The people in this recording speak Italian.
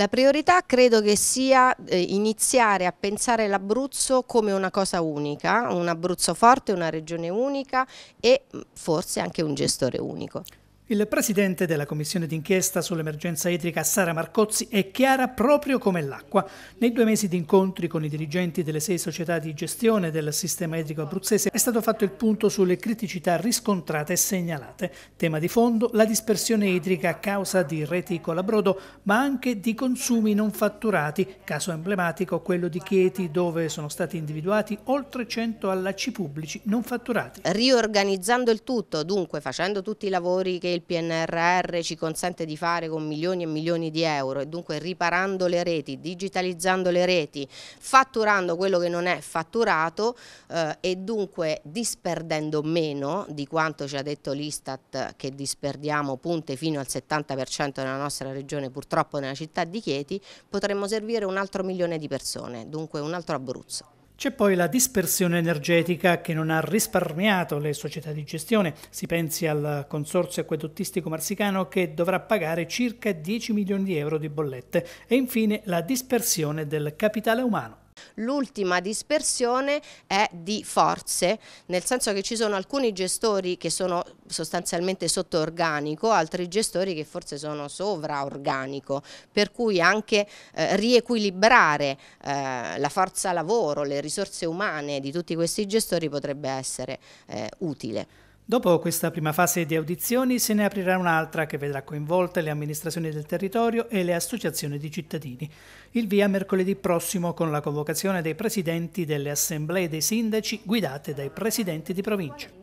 La priorità credo che sia eh, iniziare a pensare l'Abruzzo come una cosa unica, un Abruzzo forte, una regione unica e mm, forse anche un gestore unico. Il presidente della commissione d'inchiesta sull'emergenza idrica Sara Marcozzi è chiara proprio come l'acqua. Nei due mesi di incontri con i dirigenti delle sei società di gestione del sistema idrico abruzzese è stato fatto il punto sulle criticità riscontrate e segnalate. Tema di fondo la dispersione idrica a causa di reti colabrodo ma anche di consumi non fatturati, caso emblematico quello di Chieti dove sono stati individuati oltre 100 allacci pubblici non fatturati. Riorganizzando il tutto, dunque facendo tutti i lavori che il il PNRR ci consente di fare con milioni e milioni di euro e dunque riparando le reti, digitalizzando le reti, fatturando quello che non è fatturato eh, e dunque disperdendo meno di quanto ci ha detto l'Istat che disperdiamo punte fino al 70% nella nostra regione, purtroppo nella città di Chieti, potremmo servire un altro milione di persone, dunque un altro Abruzzo. C'è poi la dispersione energetica che non ha risparmiato le società di gestione. Si pensi al consorzio acquedottistico marsicano che dovrà pagare circa 10 milioni di euro di bollette. E infine la dispersione del capitale umano. L'ultima dispersione è di forze, nel senso che ci sono alcuni gestori che sono sostanzialmente sotto organico, altri gestori che forse sono sovra organico, per cui anche eh, riequilibrare eh, la forza lavoro, le risorse umane di tutti questi gestori potrebbe essere eh, utile. Dopo questa prima fase di audizioni se ne aprirà un'altra che vedrà coinvolte le amministrazioni del territorio e le associazioni di cittadini. Il via mercoledì prossimo con la convocazione dei presidenti delle assemblee dei sindaci guidate dai presidenti di provincia.